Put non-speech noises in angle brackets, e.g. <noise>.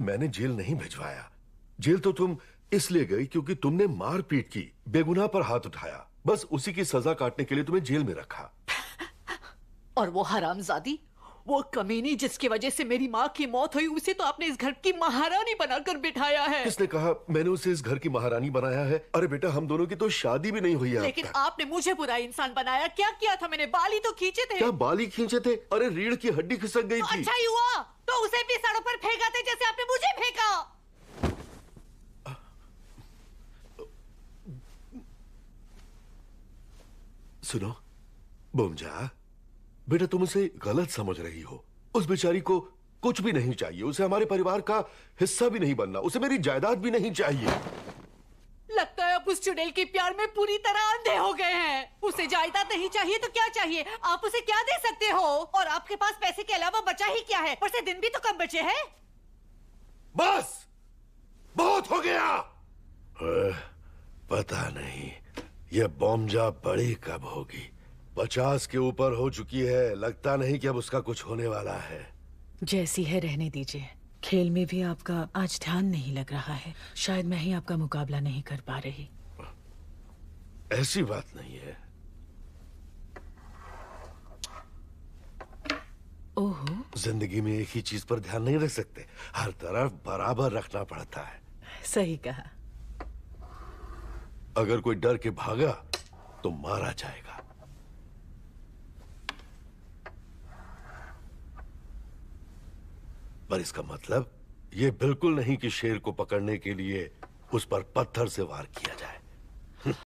मैंने जेल नहीं भिजवाया जेल तो तुम इसलिए गई क्योंकि तुमने मारपीट की बेगुनाह पर हाथ उठाया बस उसी की सजा काटने के लिए तुम्हें जेल में रखा <laughs> और वो हरामजादी वो कमीनी जिसकी वजह से मेरी माँ की मौत हुई उसे तो आपने इस घर की महारानी बनाकर बिठाया है किसने कहा मैंने उसे इस घर की महारानी बनाया है अरे बेटा हम दोनों की तो शादी भी नहीं हुई है लेकिन आपने मुझे बुरा इंसान बनाया क्या किया था मैंने बाली तो खींचे थे क्या बाली खींचे थे अरे रीढ़ की हड्डी खिसक गई तो थी अच्छा ही हुआ तो उसे भी सड़क पर फेंका थे जैसे आपने मुझे फेंका सुनो बोमजा बेटा तुम उसे गलत समझ रही हो उस बेचारी को कुछ भी नहीं चाहिए उसे हमारे परिवार का हिस्सा भी नहीं बनना उसे मेरी जायदाद भी नहीं चाहिए उस चुड़ैल के प्यार में पूरी तरह अंधे हो गए हैं उसे जायदाद नहीं चाहिए तो क्या चाहिए आप उसे क्या दे सकते हो और आपके पास पैसे के अलावा बचा ही क्या है पर से दिन भी तो कम बचे हैं बस बहुत हो गया आ, पता नहीं ये बॉम्बजा बड़ी कब होगी पचास के ऊपर हो चुकी है लगता नहीं कि अब उसका कुछ होने वाला है जैसी है रहने दीजिए खेल में भी आपका आज ध्यान नहीं लग रहा है शायद मैं ही आपका मुकाबला नहीं कर पा रही ऐसी बात नहीं है ओहो जिंदगी में एक ही चीज पर ध्यान नहीं रख सकते हर तरफ बराबर रखना पड़ता है सही कहा अगर कोई डर के भागा तो मारा जाएगा पर इसका मतलब ये बिल्कुल नहीं कि शेर को पकड़ने के लिए उस पर पत्थर से वार किया जाए